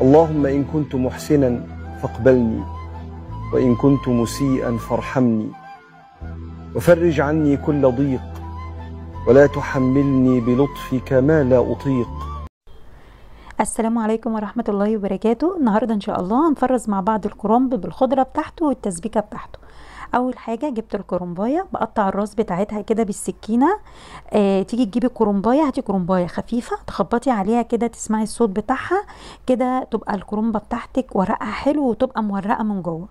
اللهم إن كنت محسنا فاقبلني وإن كنت مسيئا فارحمني وفرج عني كل ضيق ولا تحملني بلطفك ما لا أطيق السلام عليكم ورحمة الله وبركاته النهاردة إن شاء الله هنفرز مع بعض الكرنب بالخضرة بتاعته والتسبيكة بتاعته اول حاجه جبت الكرنبايه بقطع الراس بتاعتها كده بالسكينه آه تيجي تجيبي الكرنبايه هاتي كرنبايه خفيفه تخبطي عليها كده تسمعي الصوت بتاعها كده تبقى الكرنبه بتاعتك ورقها حلو وتبقى مورقه من جوه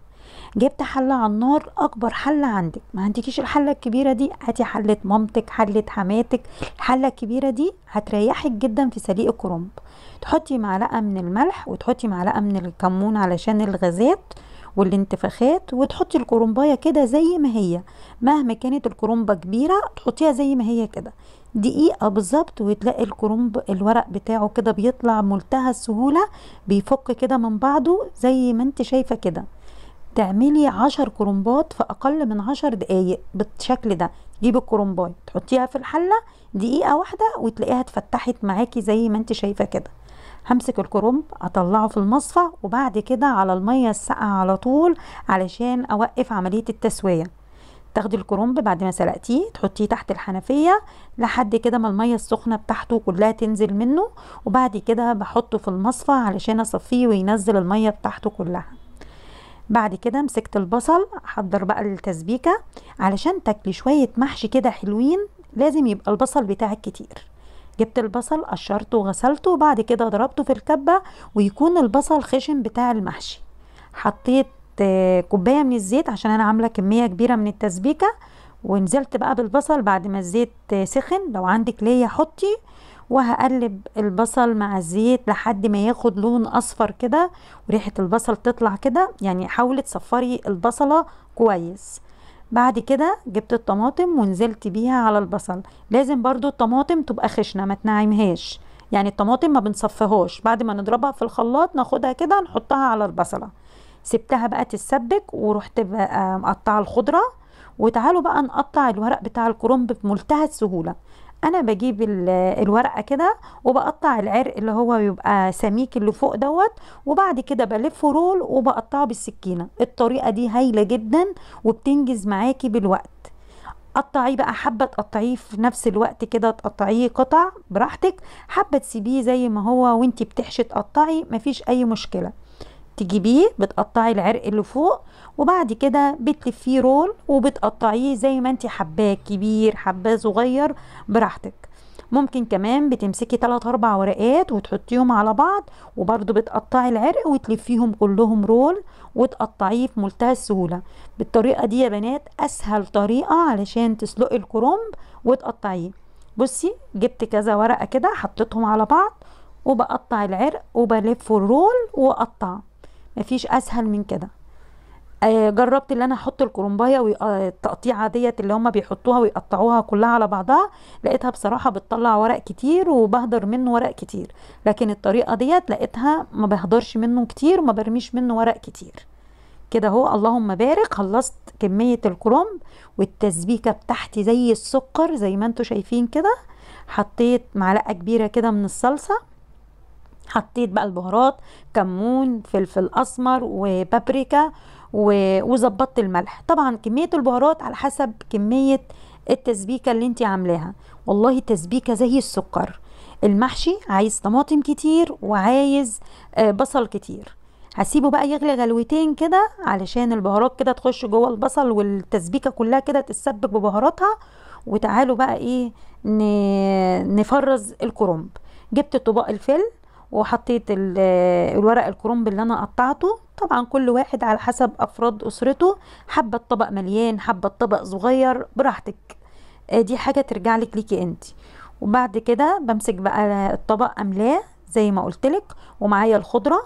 جبت حله على النار اكبر حله عندك ما عندكيش الحله الكبيره دي هاتي حله مامتك حله حماتك الحله الكبيره دي هتريحك جدا في سليق الكرنب تحطي معلقه من الملح وتحطي معلقه من الكمون علشان الغازات والانتفاخات وتحطي الكرومبايه كده زي ما هي مهما كانت الكرومبه كبيره تحطيها زي ما هي كده دقيقه بالظبط وتلاقي الكرومب الورق بتاعه كده بيطلع منتهى السهوله بيفك كده من بعضه زي ما انت شايفه كده تعملي عشر كرومبات في اقل من عشر دقايق بالشكل ده جيب الكرومبايه تحطيها في الحله دقيقه واحده وتلاقيها اتفتحت معاكي زي ما انت شايفه كده همسك الكرنب اطلعه في المصفى وبعد كده على المية الساقعة على طول علشان اوقف عملية التسوية تاخدي الكرنب بعد ما سلقتيه تحطيه تحت الحنفية لحد كده ما المية السخنة بتاعته كلها تنزل منه وبعد كده بحطه في المصفى علشان اصفيه وينزل المية بتاعته كلها بعد كده مسكت البصل احضر بقى التسبيكة علشان تاكلي شوية محشي كده حلوين لازم يبقى البصل بتاعك كتير جبت البصل قشرته وغسلته وبعد كده ضربته في الكبة ويكون البصل خشن بتاع المحشي حطيت كوباية من الزيت عشان أنا عاملة كمية كبيرة من التسبيكة ونزلت بقى بالبصل بعد ما الزيت سخن لو عندك ليا حطي وهقلب البصل مع الزيت لحد ما ياخد لون اصفر كده وريحه البصل تطلع كده يعني حاولي تصفري البصله كويس بعد كده جبت الطماطم ونزلت بيها على البصل لازم برضو الطماطم تبقى خشنه ما تنعمهاش يعني الطماطم ما بنصفهاش بعد ما نضربها في الخلاط ناخدها كده نحطها على البصله سبتها بقى تتسبك ورحت بقى مقطعه الخضره وتعالوا بقى نقطع الورق بتاع الكرنب بمنتهى السهوله انا بجيب الورقه كده وبقطع العرق اللي هو بيبقى سميك اللي فوق دوت وبعد كده بلفه رول وبقطعه بالسكينه الطريقه دي هايله جدا وبتنجز معاكي بالوقت قطعيه بقى حابه تقطعيه في نفس الوقت كده تقطعيه قطع براحتك حابه تسيبيه زي ما هو وانتي بتحشي تقطعي مفيش اي مشكله تجيبيه بتقطعي العرق اللي فوق وبعد كده بتلفيه رول وبتقطعيه زي ما انت حباه كبير حباه صغير براحتك ممكن كمان بتمسكي 3 اربع ورقات وتحطيهم على بعض وبرده بتقطعي العرق وتلفيهم كلهم رول وتقطعيه في منتهى السهوله بالطريقه دي يا بنات اسهل طريقه علشان تسلقي الكرنب وتقطعيه بصي جبت كذا ورقه كده حطيتهم على بعض وبقطع العرق وبلف الرول واقطع مفيش اسهل من كده آه، جربت ان انا احط الكرومبايه آه، التقطيعه ديت اللي هم بيحطوها ويقطعوها كلها على بعضها لقيتها بصراحه بتطلع ورق كتير وبهدر منه ورق كتير لكن الطريقه ديت لقيتها ما بهدرش منه كتير وما برميش منه ورق كتير كده اهو اللهم بارك خلصت كميه الكرنب والتسبيكه بتاعتي زي السكر زي ما انتوا شايفين كده حطيت معلقه كبيره كده من الصلصه حطيت بقى البهارات كمون فلفل اسمر وبابريكا وظبطت الملح طبعا كميه البهارات على حسب كميه التسبيكه اللي انت عاملاها والله التسبيكه زي السكر المحشي عايز طماطم كتير وعايز آه، بصل كتير هسيبه بقى يغلي غلوتين كده علشان البهارات كده تخش جوه البصل والتسبيكه كلها كده تتسبك ببهاراتها وتعالوا بقى ايه نفرز الكرنب جبت طباق الفل وحطيت الورق الكرنب اللي انا قطعته طبعا كل واحد على حسب افراد اسرته حبه الطبق مليان حبه الطبق صغير براحتك آه، دي حاجه ترجع لك ليكي انت وبعد كده بمسك بقى الطبق املاه زي ما قلت لك ومعايا الخضره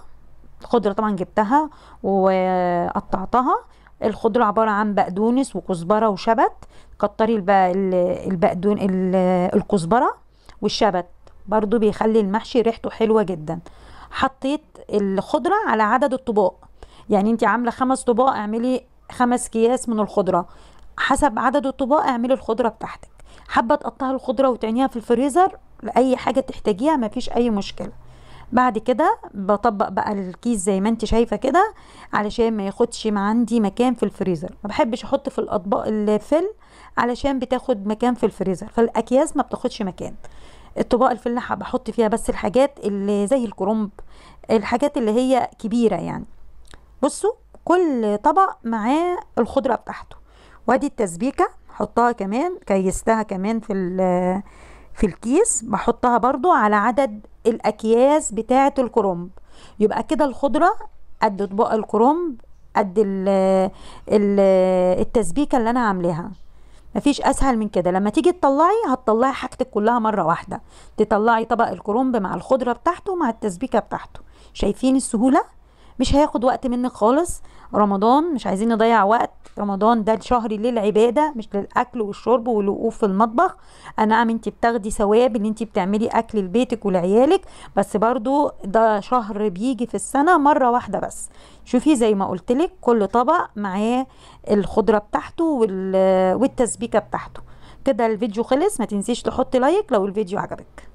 الخضره طبعا جبتها وقطعتها الخضره عباره عن بقدونس وكزبره وشبت كتري البقدون الكزبره والشبت برضو بيخلي المحشي ريحته حلوة جدا حطيت الخضرة على عدد الطباق يعني انت عاملة خمس طباق اعملي خمس كياس من الخضرة حسب عدد الطباق اعملي الخضرة بتاعتك حابة تقطعي الخضرة وتعينيها في الفريزر لأي حاجة تحتاجيها مفيش أي مشكلة بعد كده بطبق بقى الكيس زي ما انت شايفه كده علشان ما ياخدش ما عندي مكان في الفريزر ما بحبش احط في الاطباق الفل علشان بتاخد مكان في الفريزر فالاكياس ما بتاخدش مكان الطباق الفلاحة بحط فيها بس الحاجات اللي زي الكرنب الحاجات اللي هي كبيرة يعني بصوا كل طبق معاه الخضرة بتاعته وادي التسبيكة حطها كمان كيستها كمان في في الكيس بحطها برضو على عدد الأكياس بتاعة الكرنب يبقى كده الخضرة قد طبق الكرنب قد التسبيكة اللي أنا عاملاها مفيش اسهل من كده لما تيجي تطلعي هتطلعي حاجتك كلها مره واحده تطلعي طبق الكرنب مع الخضره بتاعته مع التسبيكه بتاعته شايفين السهوله مش هياخد وقت منك خالص رمضان مش عايزين نضيع وقت رمضان ده الشهر للعبادة مش للأكل والشرب والوقوف في المطبخ أنا نعم انت بتاخدي ثواب ان انت بتعملي أكل لبيتك ولعيالك بس برضو ده شهر بيجي في السنة مرة واحدة بس شوفي زي ما قلتلك كل طبق معاه الخضرة بتاعته والتسبيكة بتاعته كده الفيديو خلص ما تنسيش تحطي لايك لو الفيديو عجبك